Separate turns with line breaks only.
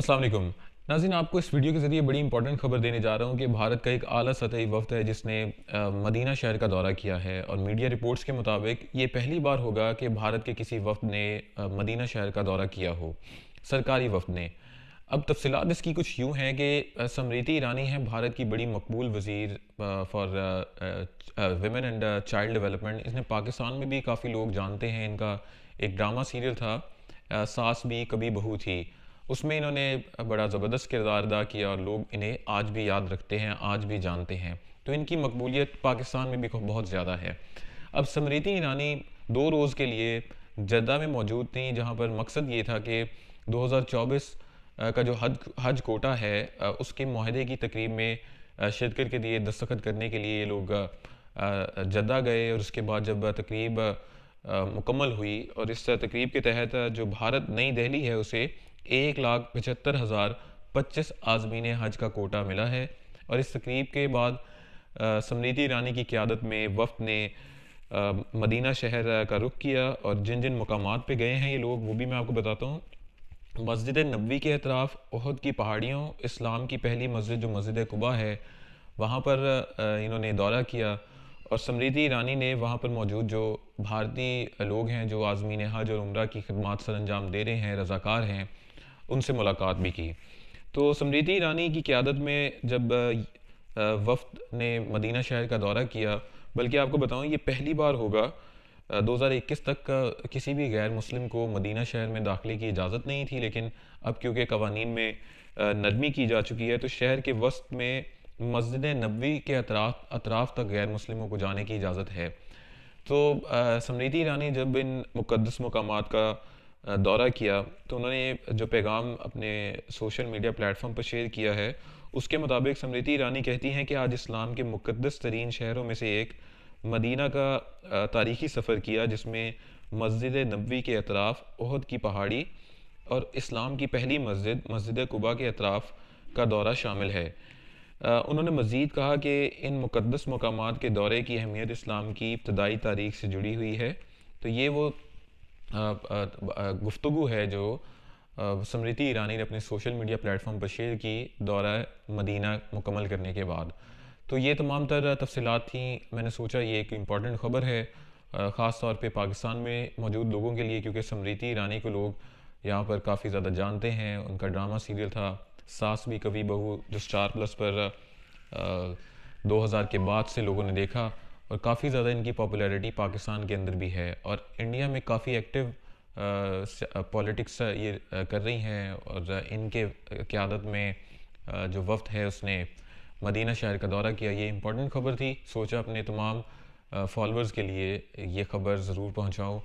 असलम नाजिन आपको इस वीडियो के ज़रिए बड़ी इंपॉर्टेंट खबर देने जा रहा हूँ कि भारत का एक आला सतही वफद है जिसने आ, मदीना शहर का दौरा किया है और मीडिया रिपोर्ट्स के मुताबिक ये पहली बार होगा कि भारत के किसी वफद ने आ, मदीना शहर का दौरा किया हो सरकारी वफद ने अब तफसलत इसकी कुछ यूँ हैं कि समृति ईरानी हैं भारत की बड़ी मकबूल वजीर for women and child development इसने पाकिस्तान में भी काफ़ी लोग जानते हैं इनका एक ड्रामा सीरियल था आ, सास भी कभी बहू थी उसमें इन्होंने बड़ा ज़बरदस्त किरदार अदा किया और लोग इन्हें आज भी याद रखते हैं आज भी जानते हैं तो इनकी मकबूलियत पाकिस्तान में भी बहुत ज़्यादा है अब समृति ईरानी दो रोज़ के लिए जद्दा में मौजूद थी जहाँ पर मकसद ये था कि दो का जो हज हज कोटा है उसके माहदे की तकरीब में शिरकत के लिए दस्तखत करने के लिए लोग जद्दा गए और उसके बाद जब तकरीब मुकम्मल हुई और इस तकरीब के तहत जो भारत नई दिल्ली है उसे एक लाख पचहत्तर हज़ार पच्चीस आज़मीन हज का कोटा मिला है और इस तकरीब के बाद समृति ईरानी की क्यादत में वफ्त ने आ, मदीना शहर का रुख किया और जिन जिन मकाम पर गए हैं ये लोग वो भी मैं आपको बताता हूँ मस्जिद नबी के अतराफ़ अहद की पहाड़ियों इस्लाम की पहली मस्जिद जो मस्जिद कुबा है वहाँ पर इन्होंने दौरा किया और समृति ईरानी ने वहाँ पर मौजूद जो भारतीय लोग हैं जो आज़मीन हज और उम्र की खदमात सर अंजाम दे रहे हैं रज़ाकार हैं उनसे मुलाकात भी की तो समृति ईरानी की क्यादत में जब वफ्द ने मदीना शहर का दौरा किया बल्कि आपको बताऊं ये पहली बार होगा 2021 तक का किसी भी गैर मुस्लिम को मदीना शहर में दाखिले की इजाज़त नहीं थी लेकिन अब क्योंकि कवानीन में नरमी की जा चुकी है तो शहर के वस्त में मस्जिद नबी के अतराफ अतराफ तक गैर मुस्लिमों को जाने की इजाज़त है तो समृति ईरानी जब इन मुकदस मकाम का दौरा किया तो उन्होंने जो पैगाम अपने सोशल मीडिया प्लेटफॉर्म पर शेयर किया है उसके मुताबिक स्मृति ईरानी कहती हैं कि आज इस्लाम के मुकदस तरीन शहरों में से एक मदीना का तारीखी सफ़र किया जिसमें मस्जिद नबी के अतराफ़ उहद की पहाड़ी और इस्लाम की पहली मस्जिद मस्जिद कुबा के अतराफ़ का दौरा शामिल है उन्होंने मज़ीद कहा कि इन मुकदस मकाम के दौरे की अहमियत इस्लाम की इब्तदाई तारीख से जुड़ी हुई है तो ये वो गुफ्तु है जो समृति ईरानी ने अपने सोशल मीडिया प्लेटफॉर्म पर शेयर की दौरा मदीना मुकम्मल करने के बाद तो ये तमाम तर तफसलत थी मैंने सोचा ये एक इम्पॉर्टेंट ख़बर है ख़ास तौर पे पाकिस्तान में मौजूद लोगों के लिए क्योंकि समृति ईरानी को लोग यहाँ पर काफ़ी ज़्यादा जानते हैं उनका ड्रामा सीरियल था सास भी कभी बहू जो स्टार प्लस पर दो हज़ार के बाद से लोगों ने देखा और काफ़ी ज़्यादा इनकी पॉपुलैरिटी पाकिस्तान के अंदर भी है और इंडिया में काफ़ी एक्टिव पॉलिटिक्स ये कर रही हैं और इनके क्यादत में जो वक्त है उसने मदीना शहर का दौरा किया ये इम्पोर्टेंट खबर थी सोचा अपने तमाम फॉलोअर्स के लिए ये खबर ज़रूर पहुँचाऊँ